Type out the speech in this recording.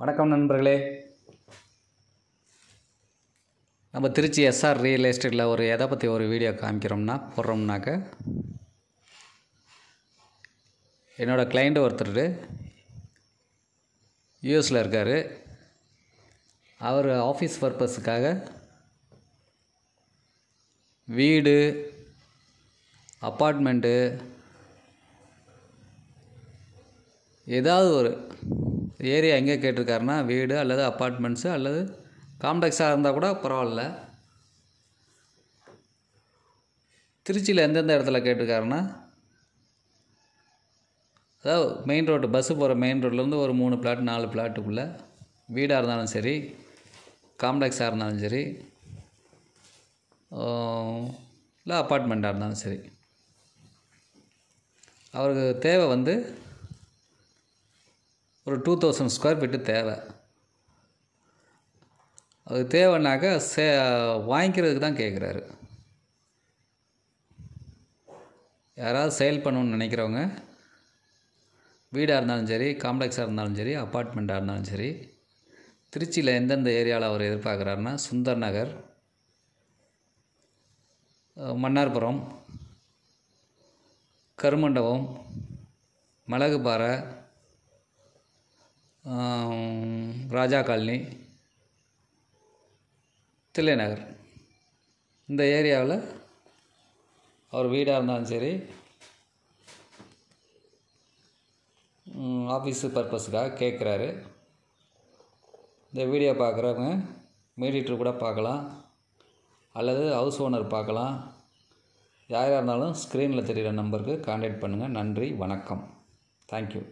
வணக்கம் நண்பர்களே நம்ம திருச்சி எஸ்ஆர் ரியல் எஸ்டேட்டில் ஒரு எதை பற்றி ஒரு வீடியோ காமிக்கிறோம்னா போடுறோம்னாக்க என்னோடய கிளைண்ட்டு ஒருத்தர் யூஎஸில் இருக்கார் அவர் ஆஃபீஸ் பர்பஸுக்காக வீடு அப்பார்ட்மெண்ட்டு ஏதாவது ஒரு ஏரியா எங்கே கேட்டிருக்காருன்னா வீடு அல்லது அப்பார்ட்மெண்ட்ஸு அல்லது காம்ப்ளெக்ஸாக இருந்தால் கூட பரவாயில்ல திருச்சியில் எந்தெந்த இடத்துல கேட்டிருக்காருன்னா அதாவது மெயின் ரோடு பஸ்ஸு போகிற மெயின் ரோட்லேருந்து ஒரு மூணு பிளாட் நாலு பிளாட்டுக்குள்ளே வீடாக இருந்தாலும் சரி காம்ப்ளெக்ஸாக இருந்தாலும் சரி இல்லை அப்பார்ட்மெண்ட்டாக இருந்தாலும் சரி அவருக்கு தேவை வந்து ஒரு டூ தௌசண்ட் ஸ்கொயர் ஃபீட்டு தேவை அது தேவைன்னாக்கா சே வாங்கிக்கிறதுக்கு தான் கேட்குறாரு யாராவது செயல் பண்ணணும்னு நினைக்கிறவங்க வீடாக இருந்தாலும் சரி காம்ப்ளெக்ஸாக இருந்தாலும் சரி அப்பார்ட்மெண்ட்டாக இருந்தாலும் சரி திருச்சியில் எந்தெந்த ஏரியாவில் அவர் எதிர்பார்க்குறாருன்னா சுந்தர் நகர் மன்னார்புரம் கருமண்டபம் மிளகுபாறை ராஜா காலனி தில்லை நகர் இந்த ஏரியாவில் அவர் வீடாக இருந்தாலும் சரி ஆஃபீஸு பர்பஸுக்காக கேட்குறாரு இந்த வீடியோ பார்க்குறவங்க மீடியேட்டர் கூட பார்க்கலாம் அல்லது ஹவுஸ் ஓனர் பார்க்கலாம் யாராக இருந்தாலும் ஸ்க்ரீனில் தெரிகிற நம்பருக்கு காண்டாக்ட் பண்ணுங்கள் நன்றி வணக்கம் தேங்க்யூ